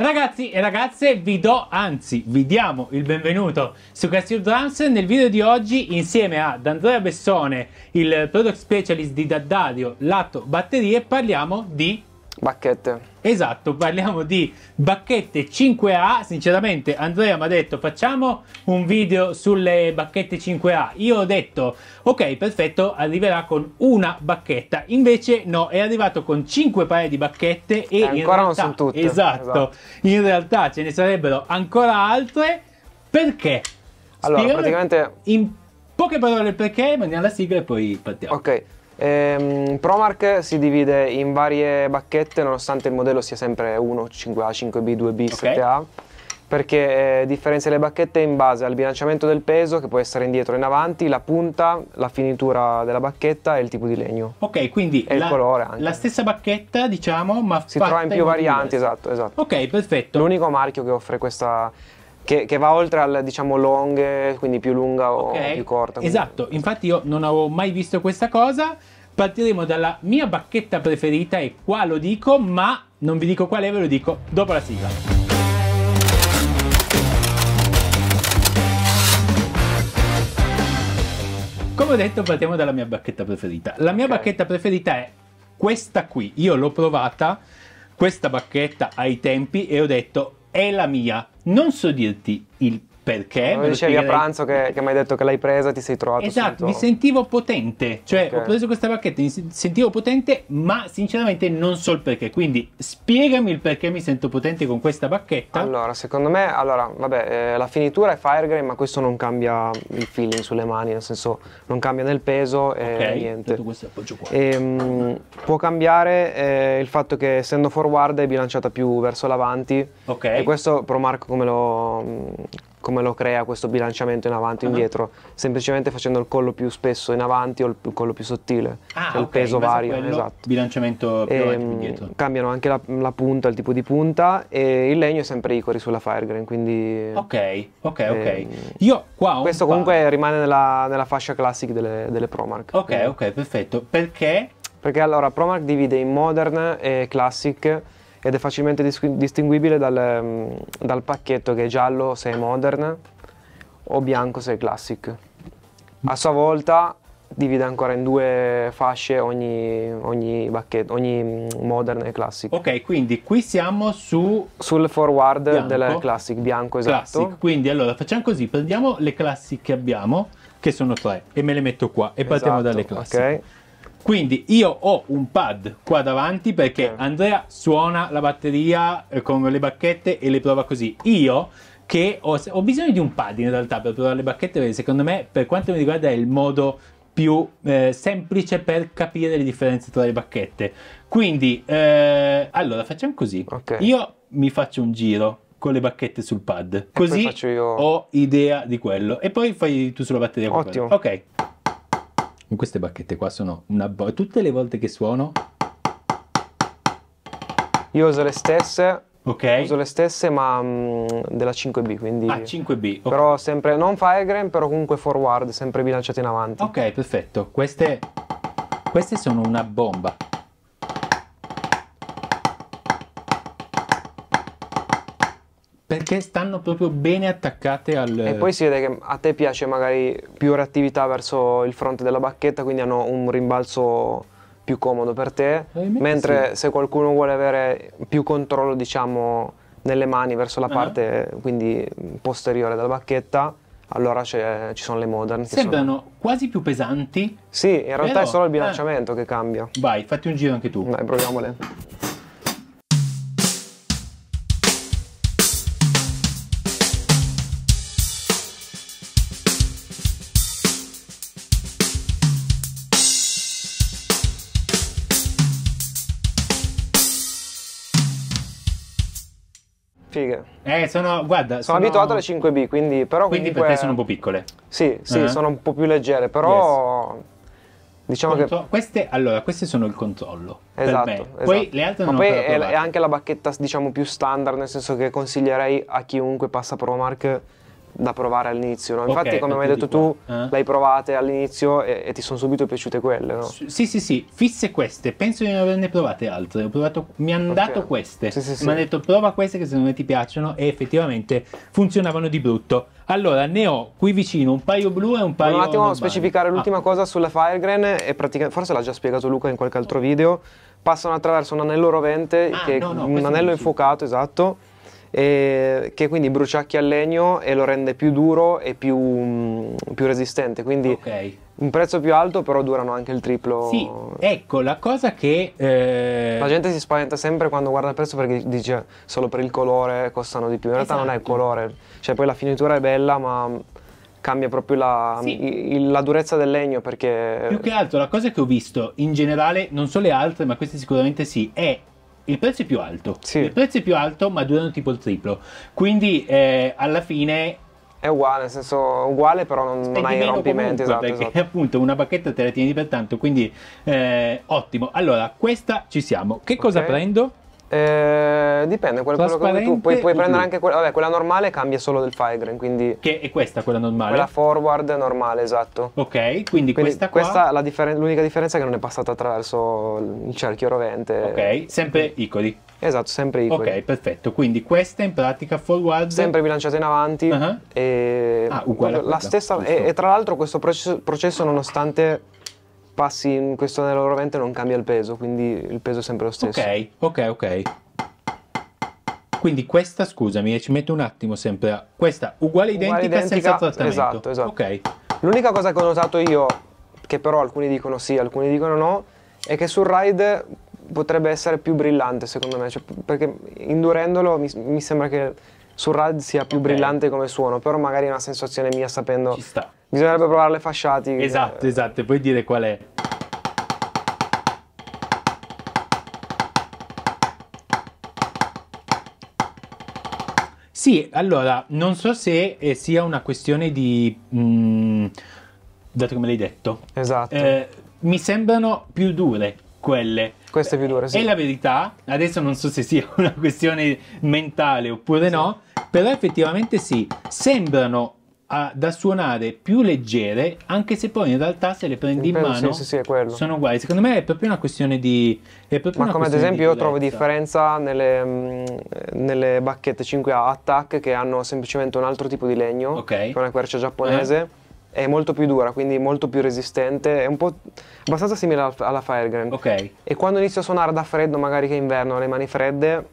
Ragazzi e ragazze, vi do, anzi, vi diamo il benvenuto su Castillo Drums. Nel video di oggi, insieme ad Andrea Bessone, il product specialist di Daddario Lato Batterie, parliamo di Bacchette. Esatto, parliamo di bacchette 5A. Sinceramente, Andrea mi ha detto facciamo un video sulle bacchette 5A. Io ho detto ok, perfetto, arriverà con una bacchetta. Invece no, è arrivato con 5 paia di bacchette e, e eh, ancora realtà, non sono tutte. Esatto, esatto, in realtà ce ne sarebbero ancora altre. Perché? Allora, Spiegami praticamente in poche parole perché, mandiamo la sigla e poi partiamo. Ok. Ehm, Promark si divide in varie bacchette nonostante il modello sia sempre 1, 5A, 5B, 2B, okay. 7A perché eh, differenzia le bacchette in base al bilanciamento del peso che può essere indietro e in avanti, la punta, la finitura della bacchetta e il tipo di legno. Ok, quindi e la, il colore anche. la stessa bacchetta, diciamo, ma si trova in più in varianti, esatto, esatto. Ok, perfetto. L'unico marchio che offre questa che, che, va oltre al diciamo long, quindi più lunga okay. o più corta. Quindi... Esatto, infatti io non avevo mai visto questa cosa. Partiremo dalla mia bacchetta preferita e qua lo dico, ma non vi dico quale ve lo dico dopo la sigla. Come ho detto, partiamo dalla mia bacchetta preferita. La mia bacchetta preferita è questa qui. Io l'ho provata, questa bacchetta ai tempi, e ho detto è la mia. Non so dirti il perché? Come dicevi a pranzo che, che mi hai detto che l'hai presa, ti sei trovato Esatto, subito. mi sentivo potente, cioè okay. ho preso questa bacchetta, mi sentivo potente, ma sinceramente non so il perché, quindi spiegami il perché mi sento potente con questa bacchetta. Allora, secondo me, allora, vabbè, eh, la finitura è Firegrain, ma questo non cambia il feeling sulle mani, nel senso non cambia nel peso e okay, niente. Tutto questo appoggio qua. E, ehm, mh, può cambiare eh, il fatto che essendo forward è bilanciata più verso l'avanti. Ok. E questo Pro Marco come lo, come lo crea questo bilanciamento in avanti e uh ah. -huh. indietro, semplicemente facendo il collo più spesso in avanti o il collo più sottile, ah, cioè okay, il peso vario. Esatto. Bilanciamento più e, ehm, indietro. Cambiano anche la, la, punta, il tipo di punta e il legno è sempre Icori sulla Firegrain, quindi... Ok, ok, e, ok. Ehm, Io qua ho Questo comunque par... rimane nella, nella, fascia classic delle, delle Promark. Ok, quindi. ok, perfetto. Perché? Perché allora Promark divide in modern e classic ed è facilmente distinguibile dal, mm, dal pacchetto che è giallo se è modern o bianco se è classic. A sua volta divide ancora in due fasce ogni, ogni, bacchetto, ogni mm, modern e classic. Ok, quindi qui siamo su... Sul forward bianco. del classic, bianco esatto. Classic. Quindi allora facciamo così, prendiamo le classic che abbiamo, che sono tre, e me le metto qua, e esatto, partiamo dalle classic. Okay. Quindi io ho un pad qua davanti perché Andrea suona la batteria eh, con le bacchette e le prova così. Io che ho, ho bisogno di un pad in realtà per provare le bacchette perché secondo me per quanto mi riguarda è il modo più eh, semplice per capire le differenze tra le bacchette. Quindi, eh, allora facciamo così. Okay. Io mi faccio un giro con le bacchette sul pad, e così ho idea di quello. E poi fai tu sulla batteria. Ottimo. Ok in queste bacchette qua sono una bo- tutte le volte che suono io uso le stesse Ok. Uso le stesse ma mh, mm, della 5B, quindi... Ah, 5B. Okay. Però sempre, non firegram, però comunque forward, sempre bilanciate in avanti. Ok, perfetto. Queste, queste sono una bomba. perché stanno proprio bene attaccate al... E poi si vede che a te piace magari più reattività verso il fronte della bacchetta, quindi hanno un rimbalzo più comodo per te, eh, mentre sì. se qualcuno vuole avere più controllo, diciamo, nelle mani verso la uh ah. -huh. parte quindi posteriore della bacchetta, allora ci sono le modern. Sembrano sono... quasi più pesanti. Sì, in realtà però... è solo il eh. bilanciamento eh. che cambia. Vai, fatti un giro anche tu. Dai, proviamole. Eh, sono, guarda, sono, sono... abituato alle 5B, quindi però Quindi comunque... per te sono un po' piccole. Sì, sì, uh-huh. sono un po' più leggere, però... Yes. Diciamo Conto- che... queste, allora, queste sono il controllo. Esatto. esatto. Poi le altre Ma poi è, è, anche la bacchetta, diciamo, più standard, nel senso che consiglierei a chiunque passa ProMark da provare all'inizio. No? Infatti, okay, come hai detto tu, eh? l'hai provate all'inizio e, e ti sono subito piaciute quelle. No? Sì, sì, sì, fisse queste. Penso di non averne provate altre. Provato, mi hanno okay. dato queste. Sì, sì, sì. Mi hanno detto prova queste che secondo me ti piacciono e effettivamente funzionavano di brutto. Allora, ne ho qui vicino un paio blu e un paio... Un attimo specificare l'ultima ah. cosa sulle Firegren, forse l'ha già spiegato Luca in qualche altro video, passano attraverso un anello rovente, ah, che no, no, un anello infuocato, esatto, e che quindi bruciacchia il legno e lo rende più duro e più, mm, più resistente. Quindi okay. un prezzo più alto, però durano anche il triplo. Sì, ecco la cosa che. Eh... La gente si spaventa sempre quando guarda il prezzo perché dice solo per il colore costano di più. In realtà esatto. non è il esatto. colore, cioè poi la finitura è bella, ma cambia proprio la, sì. la, durezza del legno perché... Più che altro la cosa che ho visto in generale, non so le altre, ma queste sicuramente sì, è il prezzo è più alto. Sì. Il prezzo è più alto, ma durano tipo il triplo. Quindi eh, alla fine è uguale, nel senso uguale, però non, non hai rompimenti. Esatto, perché esatto. appunto una bacchetta te la tieni per tanto, quindi eh, ottimo. Allora, questa ci siamo. Che cosa prendo? Eh, dipende, quello, quello che tu. Puoi, puoi prendere anche quella, vabbè, quella normale cambia solo del file grain, quindi... Che è questa quella normale? Quella forward normale, esatto. Ok, quindi, quindi questa, questa qua... differen- l'unica differenza è che non è passata attraverso il cerchio rovente. Ok, sempre icodi. Esatto, sempre Icoli. Ok, perfetto. Quindi questa in pratica forward... Sempre bilanciata in avanti. Uh-huh. E... Ah, uguale La stessa... E, e, tra l'altro questo processo, processo nonostante passi in questo anello rovente non cambia il peso, quindi il peso è sempre lo stesso. Ok, ok, ok. Quindi questa, scusami, ci metto un attimo sempre, a... questa uguale identica, uguale identica senza trattamento. Esatto, esatto. Okay. L'unica cosa che ho notato io, che però alcuni dicono sì, alcuni dicono no, è che sul ride potrebbe essere più brillante secondo me, cioè, perché indurendolo mi, mi, sembra che sul ride sia più okay. brillante come suono, però magari è una sensazione mia sapendo... Ci sta Bisognerebbe provare le fasciati. Esatto, eh. esatto, e poi dire qual è. Sì, allora, non so se eh, sia una questione di... Mh, mm, dato come l'hai detto. Esatto. Eh, mi sembrano più dure quelle. Queste più dure, sì. È la verità, adesso non so se sia una questione mentale oppure sì. no, però effettivamente sì, sembrano a, da suonare più leggere, anche se poi in realtà se le prendi in Penso, mano sì, sì, sì, sono uguali. Secondo me è proprio una questione di. Ma come ad esempio io trovo differenza nelle, mh, mm, nelle, bacchette 5A Attack che hanno semplicemente un altro tipo di legno, okay. che è una quercia giapponese. Uh-huh. È molto più dura, quindi molto più resistente, è un po' abbastanza simile alla Firegrand. Ok. E quando inizio a suonare da freddo, magari che è inverno, ho le mani fredde,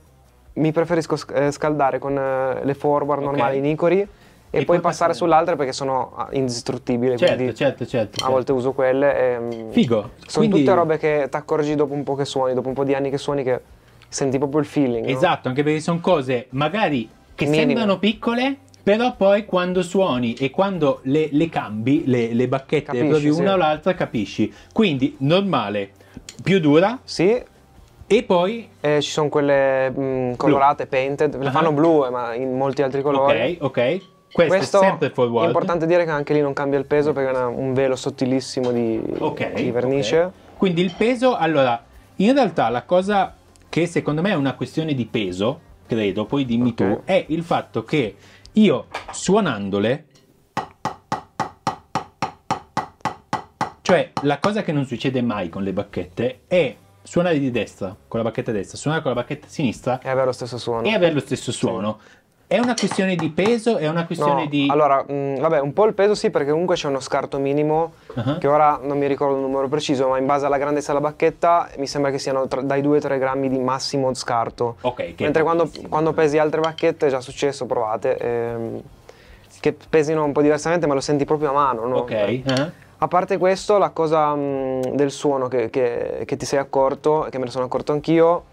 mi preferisco eh, scaldare con eh, le forward okay. normali Nicori e, e poi passare è? sull'altra perché sono ah, indistruttibili. Certo, certo, certo, A volte certo. uso quelle. Mm, Figo. Sono Quindi... tutte robe che ti accorgi dopo un po' che suoni, dopo un po' di anni che suoni, che senti proprio il feeling. Esatto, no? anche perché sono cose magari che Minima. sembrano piccole, però poi quando suoni e quando le, le cambi, le, le bacchette, capisci, provi sì. una o l'altra, capisci. Quindi normale, più dura. Sì. E poi eh, ci sono quelle mh, mm, colorate, blu. painted, le uh-huh. fanno blu eh, ma in molti altri colori. Ok, ok. Questo, Questo, è sempre forward. È importante dire che anche lì non cambia il peso perché è un velo sottilissimo di, okay, di vernice. Okay. Quindi il peso, allora, in realtà la cosa che secondo me è una questione di peso, credo, poi dimmi okay. tu, è il fatto che io suonandole Cioè, la cosa che non succede mai con le bacchette è suonare di destra con la bacchetta destra, suonare con la bacchetta sinistra e avere lo stesso suono. E avere lo stesso suono. Sì. È una questione di peso? È una questione no, di. Allora, mh, mm, vabbè, un po' il peso sì, perché comunque c'è uno scarto minimo, uh-huh. che ora non mi ricordo il numero preciso, ma in base alla grandezza della bacchetta mi sembra che siano tra, dai 2-3 grammi di massimo scarto. Ok. Mentre quando, quando, pesi altre bacchette, è già successo, provate, ehm, che pesino un po' diversamente, ma lo senti proprio a mano, no? Ok. Uh-huh. A parte questo, la cosa mh, mm, del suono che, che, che ti sei accorto, e che me ne sono accorto anch'io,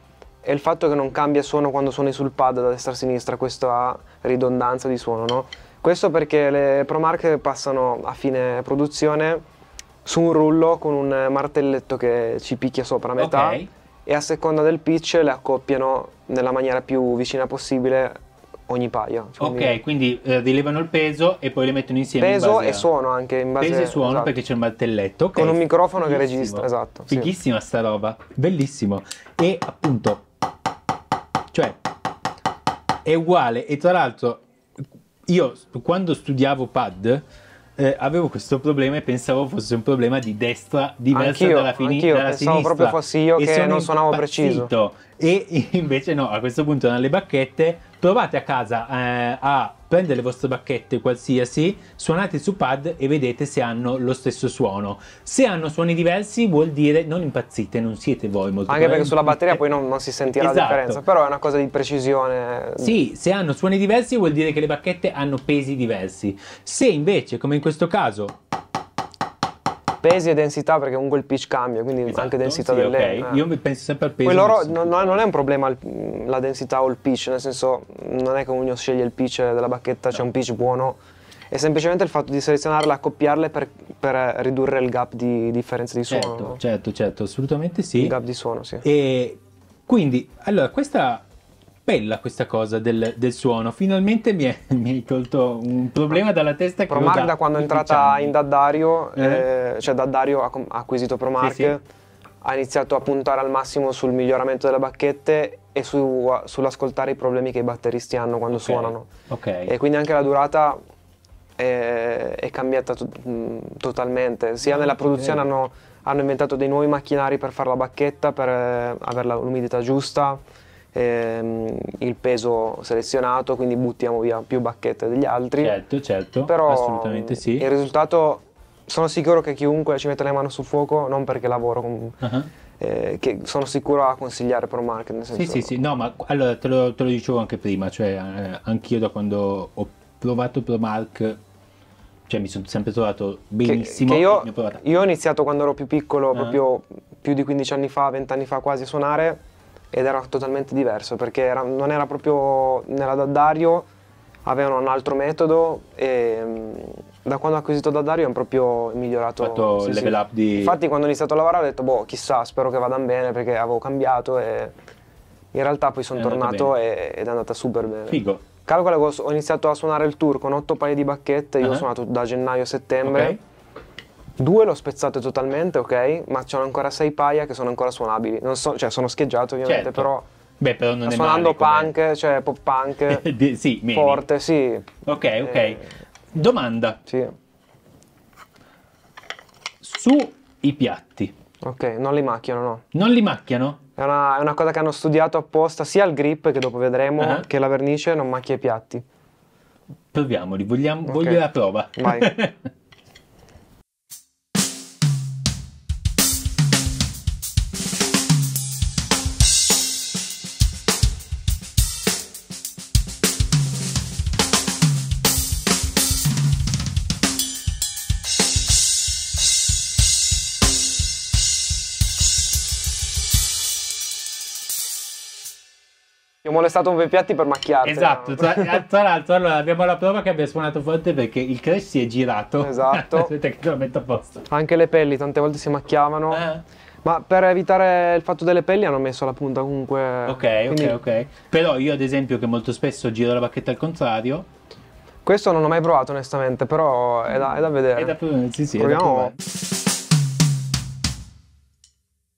e il fatto che non cambia suono quando suoni sul pad da destra a sinistra, questo ha ridondanza di suono, no? Questo perché le ProMark passano a fine produzione su un rullo con un martelletto che ci picchia sopra a metà okay. e a seconda del pitch le accoppiano nella maniera più vicina possibile ogni paio. Quindi ok, quindi eh, rilevano il peso e poi le mettono insieme. Peso in e a... suono anche in base Peso e suono esatto. perché c'è il martelletto. Okay. Con un microfono Fighissimo. che registra, esatto. Fighissima sì. sta roba, bellissimo. E appunto cioè, è uguale. E tra l'altro, io quando studiavo pad, eh, avevo questo problema e pensavo fosse un problema di destra diversa anch'io, dalla, fini- dalla sinistra. Pensavo proprio fossi io e che non suonavo impazzito. preciso e invece no, a questo punto le bacchette provate a casa eh, a prendere le vostre bacchette qualsiasi, suonate su pad e vedete se hanno lo stesso suono. Se hanno suoni diversi vuol dire non impazzite, non siete voi molto Anche perché sulla batteria poi non, non si sentirà esatto. la differenza, però è una cosa di precisione. Sì, se hanno suoni diversi vuol dire che le bacchette hanno pesi diversi. Se invece, come in questo caso, pesi e densità perché comunque il pitch cambia, quindi esatto, anche densità sì, delle okay. eh. Io penso sempre al peso. Poi loro non, non, è un problema il, la densità o il pitch, nel senso non è che ognuno sceglie il pitch della bacchetta, no. c'è un pitch buono, è semplicemente il fatto di selezionarle, accoppiarle per, per ridurre il gap di differenza di suono. Certo, no? certo, certo, assolutamente sì. Il gap di suono, sì. E quindi, allora, questa bella questa cosa del, del suono. Finalmente mi, hai tolto un problema dalla testa. Promark da, da quando è entrata in Daddario, eh? eh, cioè Daddario ha, ha acquisito Promark, sì, sì. ha iniziato a puntare al massimo sul miglioramento delle bacchette e su, sull'ascoltare i problemi che i batteristi hanno quando okay. suonano. Okay. E quindi anche la durata è, è cambiata to- mm, totalmente. Sia nella produzione okay. hanno, hanno inventato dei nuovi macchinari per fare la bacchetta, per eh, avere l'umidità giusta ehm, il peso selezionato, quindi buttiamo via più bacchette degli altri. Certo, certo, Però assolutamente sì. Il risultato, sono sicuro che chiunque ci mette le mani sul fuoco, non perché lavoro con... Uh-huh. che sono sicuro a consigliare per market. Nel senso... Sì, sì, sì, no, ma allora te lo, te lo dicevo anche prima, cioè eh, anch'io da quando ho provato ProMark, cioè mi sono sempre trovato benissimo. Che, che io, io, ho iniziato quando ero più piccolo, ah. proprio più di 15 anni fa, 20 anni fa quasi a suonare ed era totalmente diverso perché era, non era proprio nella Daddario, avevano un altro metodo e mm, da quando ho acquisito Daddario è proprio migliorato. Ho fatto sì, level sì. up di... Infatti quando ho iniziato a lavorare ho detto boh chissà spero che vadano bene perché avevo cambiato e in realtà poi sono tornato e, ed è andata super bene. Figo. Calcola ho iniziato a suonare il tour con otto paia di bacchette, io uh-huh. ho ah. suonato da gennaio a settembre. Okay Due l'ho spezzato totalmente, ok? Ma ce n'ho ancora sei paia che sono ancora suonabili. Non so, cioè, sono scheggiato ovviamente, certo. però. Beh, però non è Suonando male, punk, cioè pop punk. Di, sì, mini. forte, sì. Ok, ok. Eh... Domanda. Sì. Su i piatti. Ok, non li macchiano, no? Non li macchiano? È una, è una cosa che hanno studiato apposta sia il grip, che dopo vedremo, uh-huh. che la vernice non macchia i piatti. Proviamoli, vogliamo, okay. voglio la prova. Vai. Gli ho molestato un piatti per macchiarti. Esatto, tra, eh, tra l'altro allora, abbiamo la prova che abbia suonato forte perché il crash si è girato. Esatto. Aspetta che te lo metto a posto. Anche le pelli tante volte si macchiavano. Eh. Ma per evitare il fatto delle pelli hanno messo la punta comunque. Ok, Quindi... ok, ok. Però io ad esempio che molto spesso giro la bacchetta al contrario. Questo non l'ho mai provato onestamente, però è da, è da vedere. È da provare, sì sì. Proviamo.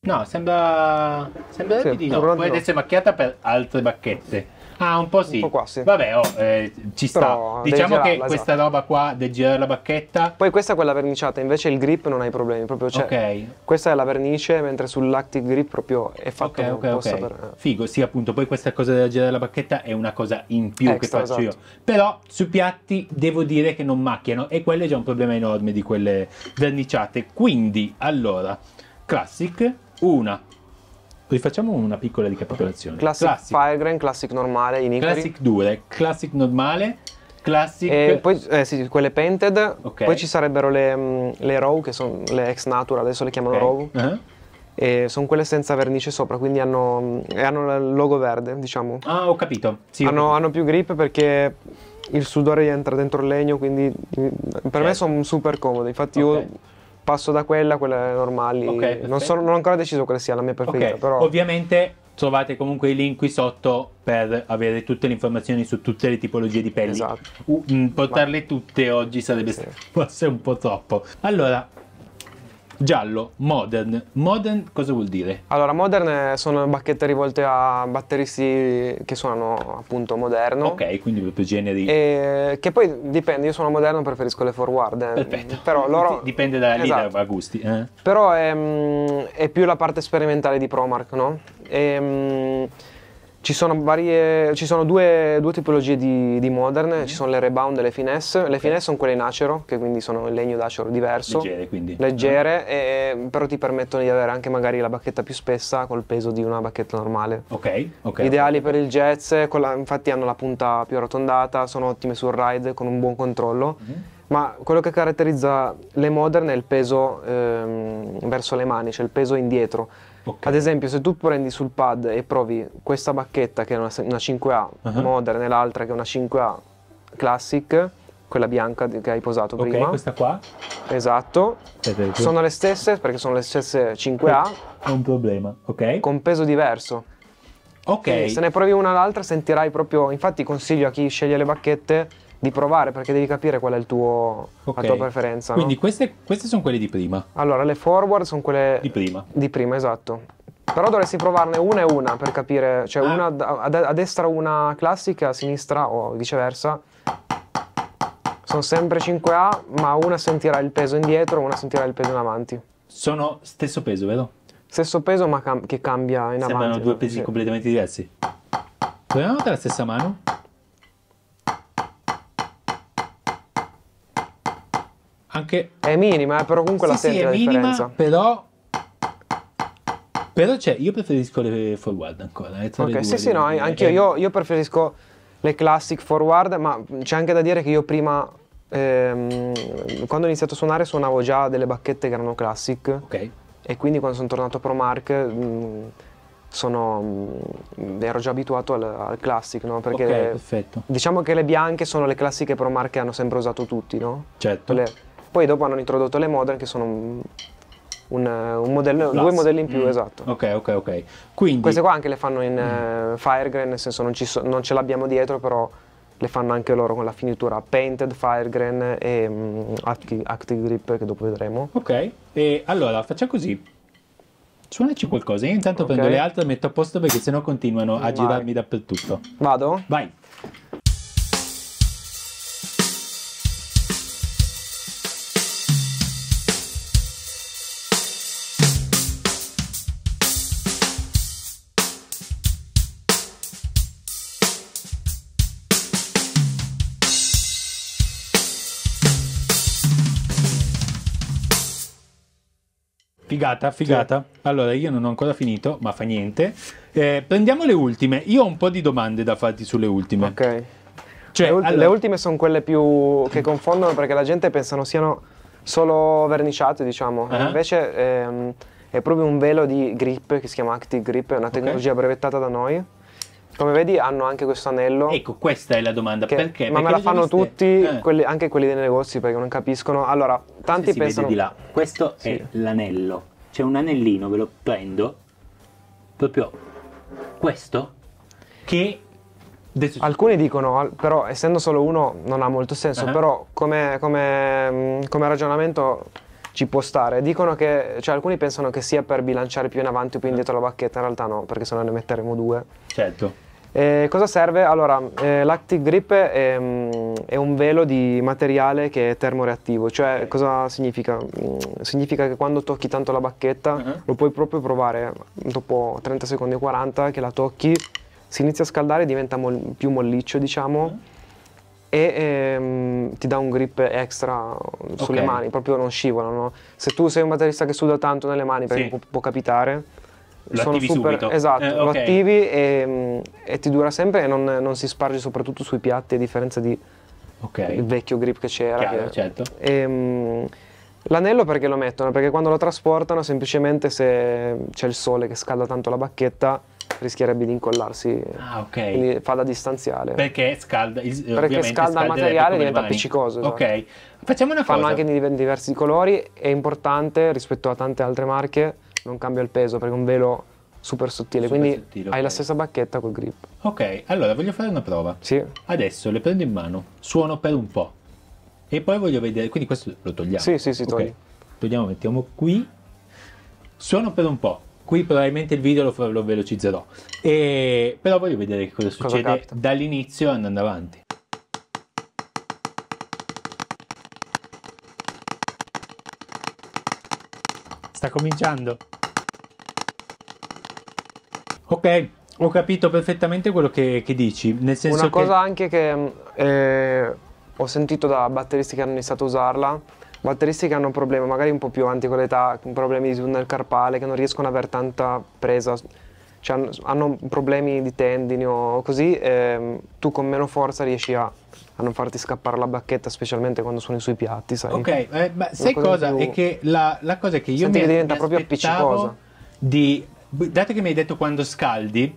No, sembra. Sembra sì, di no. Può essere macchiata per altre bacchette. Ah, un po' sì. Un po qua, sì. Vabbè, oh, eh, ci sta. Però diciamo che esatto. questa roba qua del girare la bacchetta. Poi questa è quella verniciata, invece il grip non hai problemi. Proprio, cioè, okay. Questa è la vernice, mentre sull'active grip proprio è fatto okay, okay, okay. Per... Figo, sì, appunto. Poi questa cosa della girare la bacchetta è una cosa in più Extra, che faccio esatto. io. Però su piatti devo dire che non macchiano e quello è già un problema enorme di quelle verniciate. Quindi, allora, classic una. Rifacciamo una piccola ricapitolazione. Classic, classic. Firegrain, Classic normale, Iniquity. Classic 2, Classic normale, Classic... E poi eh, sì, quelle Painted, okay. poi ci sarebbero le, mm, le Raw, che sono le ex Natura, adesso le chiamano okay. Raw. Uh-huh e sono quelle senza vernice sopra, quindi hanno, mm, hanno il logo verde, diciamo. Ah, ho capito. Sì, hanno, ho capito. hanno, più grip perché il sudore entra dentro il legno, quindi mm, per certo. me sono super comode. Infatti okay. io passo da quella a quelle normali. Okay, non, sono, non, ho ancora deciso quale sia la mia preferita. Okay. Però... Ovviamente trovate comunque i link qui sotto per avere tutte le informazioni su tutte le tipologie di pelli. Esatto. Uh, portarle tutte oggi sarebbe sì. forse un po' troppo. Allora, Giallo, modern. Modern cosa vuol dire? Allora, modern eh, sono bacchette rivolte a batteristi che suonano appunto moderno. Ok, quindi proprio generi. E, che poi dipende, io sono moderno, preferisco le forward. Eh. Perfetto. Però loro... Dipende da lì, esatto. da gusti. Eh. Però è, mm, è, più la parte sperimentale di Promark, no? Ehm... Ci sono, varie, ci sono due, due, tipologie di, di modern, mm-hmm. ci mhm. sono le rebound e le finesse. Le finesse sono quelle in acero, che quindi sono in legno d'acero diverso. Leggere quindi. Leggere, mm-hmm. e, però ti permettono di avere anche magari la bacchetta più spessa col peso di una bacchetta normale. Ok, ok. Ideali okay. per il jazz, la, infatti hanno la punta più arrotondata, sono ottime sul ride con un buon controllo. Mm-hmm ma quello che caratterizza le moderne è il peso ehm, verso le mani, cioè il peso indietro. Okay. Ad esempio, se tu prendi sul pad e provi questa bacchetta che è una, una 5A uh -huh. moderne, l'altra che è una 5A classic, quella bianca che hai posato okay, prima. questa qua? Esatto. Aspetta, sono le stesse perché sono le stesse 5A. È un problema, ok? Con peso diverso. Ok. Quindi se ne provi una all'altra sentirai proprio, infatti consiglio a chi sceglie le bacchette di provare perché devi capire qual è il tuo, okay. la tua preferenza. Quindi no? queste, queste, sono quelle di prima. Allora, le forward sono quelle di prima. Di prima, esatto. Però dovresti provarne una e una per capire, cioè ah. una, a, destra una classica, a sinistra o viceversa. Sono sempre 5A, ma una sentirà il peso indietro, una sentirà il peso in avanti. Sono stesso peso, vero? Stesso peso, ma cam- che cambia in Sembrano avanti. Sembrano due pesi sì. completamente diversi. Proviamo con la stessa mano. anche... È minima, eh, però comunque sì, la senti sì, la minima, differenza. però... Però cioè, io preferisco le forward ancora. Eh, ok, sì, sì, no, anche eh, io, io preferisco le classic forward, ma c'è anche da dire che io prima ehm, quando ho iniziato a suonare suonavo già delle bacchette che erano classic ok e quindi quando sono tornato a pro Mark mm, sono, mm, ero già abituato al, al classic no? perché okay, diciamo che le bianche sono le classiche pro Mark che hanno sempre usato tutti no? certo. Le, poi dopo hanno introdotto le modern che sono un, un, modello, due modelli in più, mm. esatto. Ok, ok, ok. Quindi... Queste qua anche le fanno in uh, mm. eh, Firegrain, nel senso non, so, non ce l'abbiamo dietro, però le fanno anche loro con la finitura Painted, Firegrain e um, mm, Active, Active Grip che dopo vedremo. Ok, e allora facciamo così. Suonaci qualcosa, io intanto okay. prendo le altre e metto a posto perché sennò continuano a Vai. girarmi dappertutto. Vado? Vai. Figata, figata. Sì. Allora, io non ho ancora finito, ma fa niente. Eh, prendiamo le ultime. Io ho un po' di domande da farti sulle ultime. Ok. Cioè, le, ult- allora... le ultime sono quelle più che confondono perché la gente pensano siano solo verniciate, diciamo. Uh-huh. Invece ehm, è proprio un velo di grip che si chiama Active Grip, è una tecnologia okay. brevettata da noi come vedi hanno anche questo anello. Ecco, questa è la domanda. Che, perché? Ma perché me la fanno viste? tutti, eh. quelli, anche quelli dei negozi, perché non capiscono. Allora, tanti si pensano... Vede di là. Questo sì. è l'anello. C'è un anellino, ve lo prendo. Proprio questo. Che... Alcuni dicono, però essendo solo uno non ha molto senso, uh-huh. però come, come, mm, come ragionamento ci può stare. Dicono che, cioè alcuni pensano che sia per bilanciare più in avanti o più indietro la bacchetta, in realtà no, perché se no ne metteremo due. Certo. Eh, cosa serve? Allora, eh, l'Active Grip è, mm, è, un velo di materiale che è termoreattivo, cioè cosa significa? Mm, significa che quando tocchi tanto la bacchetta uh -huh. lo puoi proprio provare dopo 30 secondi o 40 che la tocchi, si inizia a scaldare, diventa mol più molliccio diciamo. Uh -huh. E ehm, ti dà un grip extra sulle okay. mani, proprio non scivolano. Se tu sei un batterista che suda tanto nelle mani, perché sì. può, può capitare, lo sono super, subito. Esatto, eh, okay. lo attivi e, mm, e, ti dura sempre e non, non, si sparge soprattutto sui piatti a differenza di okay. il vecchio grip che c'era. Chiaro, che, certo. e, ehm, l'anello perché lo mettono? Perché quando lo trasportano semplicemente se c'è il sole che scalda tanto la bacchetta rischierebbe di incollarsi. Ah, ok. Quindi fa da distanziale. Perché scalda il, Perché scalda il materiale e diventa appiccicoso. Esatto. Ok. Facciamo una Fanno cosa. Fanno anche di diversi colori, è importante rispetto a tante altre marche non cambia il peso perché è un velo super sottile, super quindi sottile, okay. hai la stessa bacchetta col grip. Ok, allora voglio fare una prova. Sì. Adesso le prendo in mano, suono per un po' e poi voglio vedere, quindi questo lo togliamo. Sì, sì, sì, okay. Togliamo, mettiamo qui. Suono per un po'. Qui probabilmente il video lo, lo velocizzerò. E... Però voglio vedere che cosa, cosa succede capita. dall'inizio andando avanti. sta cominciando. Ok, ho capito perfettamente quello che, che dici. Nel senso Una cosa anche che mm, eh, ho sentito da batteristi che hanno iniziato a usarla, batteristi che hanno un problema, magari un po' più avanti con l'età, problemi di tunnel carpale, che non riescono ad avere tanta presa, cioè hanno problemi di tendini o così, eh, tu con meno forza riesci a a non farti scappare la bacchetta, specialmente quando sono sui piatti, sai? Ok, eh, ma sai cosa? Più... È che la, la, cosa è che io Senti mi, che diventa mi proprio appiccicosa. Di, dato che mi hai detto quando scaldi,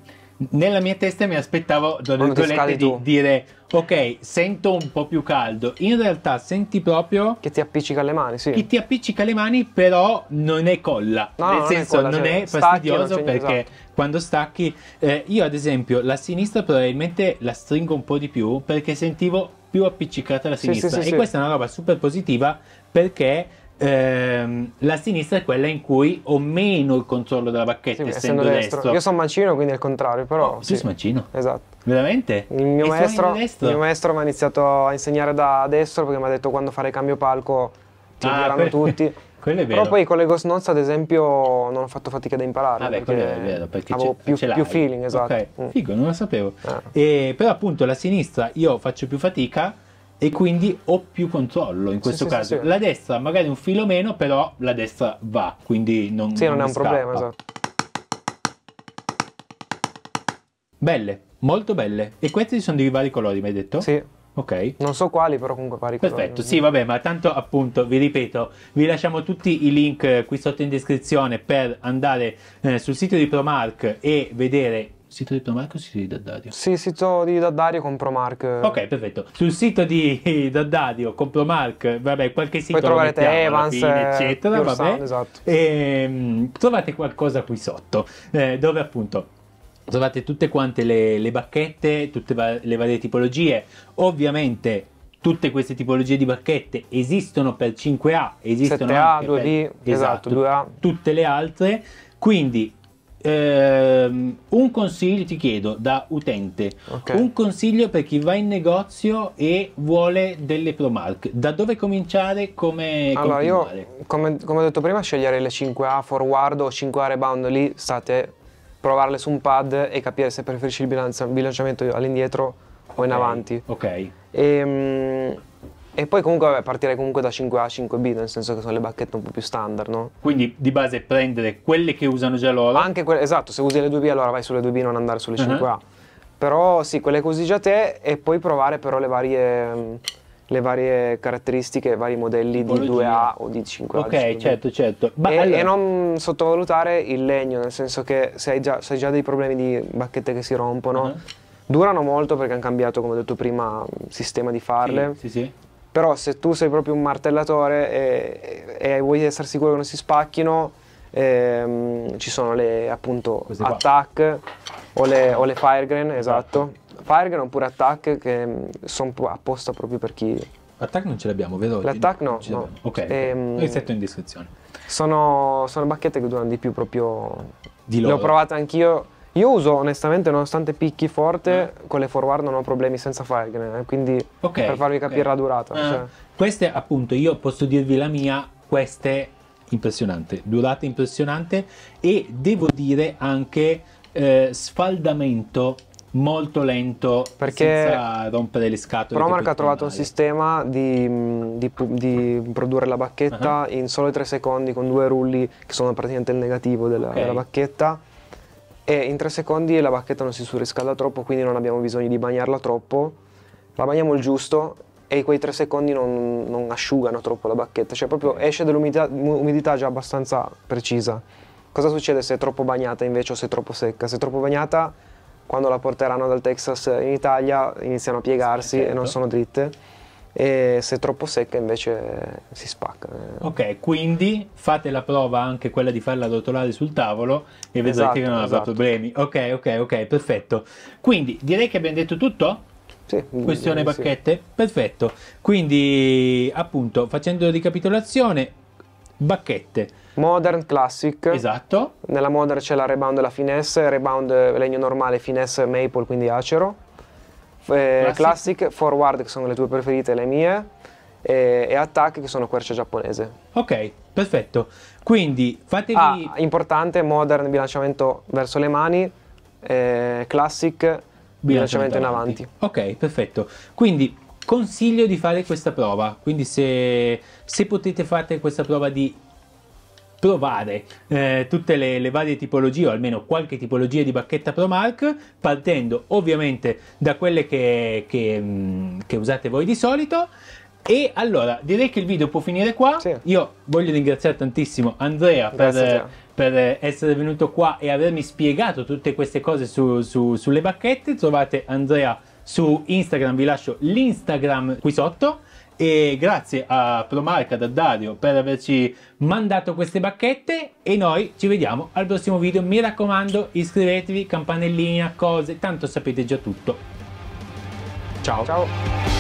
nella mia testa mi aspettavo di dire ok sento un po' più caldo in realtà senti proprio che ti appiccica le mani sì. che ti appiccica le mani però non è colla no, nel non senso è colla, non cioè, è fastidioso non perché esatto. quando stacchi eh, io ad esempio la sinistra probabilmente la stringo un po' di più perché sentivo più appiccicata la sinistra sì, sì, e questa è una roba super positiva perché ehm, la sinistra è quella in cui ho meno il controllo della bacchetta sì, essendo, essendo destro. destro. Io sono mancino quindi è il contrario però oh, sì. Tu mancino? Esatto Veramente? Il mio, maestro, il mio maestro mi ha iniziato a insegnare da destro perché mi ha detto quando fare cambio palco ti ah, per... tutti Però poi con le Ghost Notes, ad esempio, non ho fatto fatica da imparare. Vabbè, perché è vero, perché avevo più, più, feeling, esatto. Ok, mm. figo, non lo sapevo. Ah. E, però appunto la sinistra io faccio più fatica e quindi ho più controllo in questo sì, caso. Sì, sì, la destra magari un filo meno, però la destra va, quindi non, sì, non, non è un scappa. problema. Esatto. Belle, molto belle. E questi sono di vari colori, mi hai detto? Sì. Ok. Non so quali, però comunque pari Perfetto, colori. sì, vabbè, ma tanto appunto, vi ripeto, vi lasciamo tutti i link eh, qui sotto in descrizione per andare eh, sul sito di Promark e vedere sito di Promark o sito di Daddario? Sì, sito di Daddario con Promark. Ok, perfetto. Sul sito di Daddario con Promark, vabbè, qualche sito Poi troverete Evans, fine, eh, eccetera, vabbè. Sound, esatto. E, ehm, trovate qualcosa qui sotto, eh, dove appunto trovate tutte quante le, le bacchette, tutte va- le varie tipologie. Ovviamente tutte queste tipologie di bacchette esistono per 5A, esistono 7A, 2D, esatto, esatto, 2A. tutte le altre. Quindi Um, un consiglio ti chiedo da utente okay. un consiglio per chi va in negozio e vuole delle pro mark da dove cominciare come allora io come, come, ho detto prima scegliere le 5A forward o 5A rebound lì state provarle su un pad e capire se preferisci il bilancia, bilanciamento all'indietro o in avanti ok e, um, e poi comunque vabbè, partirei comunque da 5A a 5B, nel senso che sono le bacchette un po' più standard, no? Quindi di base prendere quelle che usano già loro. Anche quelle, esatto, se usi le 2B allora vai sulle 2B, non andare sulle uh-huh. 5A. Però sì, quelle che usi già te e poi provare però le varie, le varie caratteristiche, i vari modelli di 2A o di 5A. Ok, di certo, certo. Ma e, allora... e, non sottovalutare il legno, nel senso che se hai già, se hai già dei problemi di bacchette che si rompono... Uh-huh durano molto perché hanno cambiato, come ho detto prima, sistema di farle. Sì, sì, sì però se tu sei proprio un martellatore e, e vuoi essere sicuro che non si spacchino, ehm, ci sono le appunto attack o le, o le firegrain, esatto. esatto. Firegrain oppure attack che mm, sono apposta proprio per chi... L'attack non ce l'abbiamo, vedo. L'attack no. no. Ok, ehm, lo risetto in descrizione. Sono, sono bacchette che durano di più proprio... Di loro. L'ho provata anch'io io uso onestamente, nonostante picchi forte, mm. con le forward non ho problemi senza Falgner, eh, quindi okay, per farvi capire okay. la durata. Uh, cioè. Queste appunto, io posso dirvi la mia, queste impressionante, durata impressionante e devo dire anche eh, sfaldamento molto lento perché senza rompere le scatole. Promark ha trovato un sistema di, mm, di, di produrre la bacchetta uh-huh. in solo 3 secondi con due rulli che sono praticamente il negativo della, okay. della bacchetta e in tre secondi la bacchetta non si surriscalda troppo, quindi non abbiamo bisogno di bagnarla troppo. La bagniamo il giusto e quei tre secondi non, non, asciugano troppo la bacchetta, cioè proprio esce dell'umidità già abbastanza precisa. Cosa succede se è troppo bagnata invece o se è troppo secca? Se è troppo bagnata, quando la porteranno dal Texas in Italia iniziano a piegarsi e non certo. sono dritte e se è troppo secca invece si spacca. Ok, quindi fate la prova anche quella di farla rotolare sul tavolo e vedrete esatto, che non esatto. problemi. Ok, ok, ok, perfetto. Quindi direi che abbiamo detto tutto. Sì, Questione bacchette, perfetto. Quindi, appunto, facendo ricapitolazione, bacchette. Modern, classic. Esatto. Nella modern c'è la rebound e la finesse, rebound legno normale, finesse maple, quindi acero. Eh, classic. classic, forward, che sono le tue preferite, le mie e, e Attack che sono querce giapponese. Ok, perfetto. Quindi fatevi... Ah, importante, modern bilanciamento verso le mani, eh, classic bilanciamento, bilanciamento in avanti. avanti. Ok, perfetto. Quindi consiglio di fare questa prova, quindi se, se potete fare questa prova di provare eh, tutte le, le, varie tipologie o almeno qualche tipologia di bacchetta Pro Mark partendo ovviamente da quelle che, che, mm, che usate voi di solito e allora direi che il video può finire qua. Sì. Io voglio ringraziare tantissimo Andrea per, per, essere venuto qua e avermi spiegato tutte queste cose su, su, sulle bacchette. Trovate Andrea su Instagram, vi lascio l'Instagram qui sotto. E grazie a Promarca da Dario per averci mandato queste bacchette e noi ci vediamo al prossimo video mi raccomando iscrivetevi campanellina cose tanto sapete già tutto ciao ciao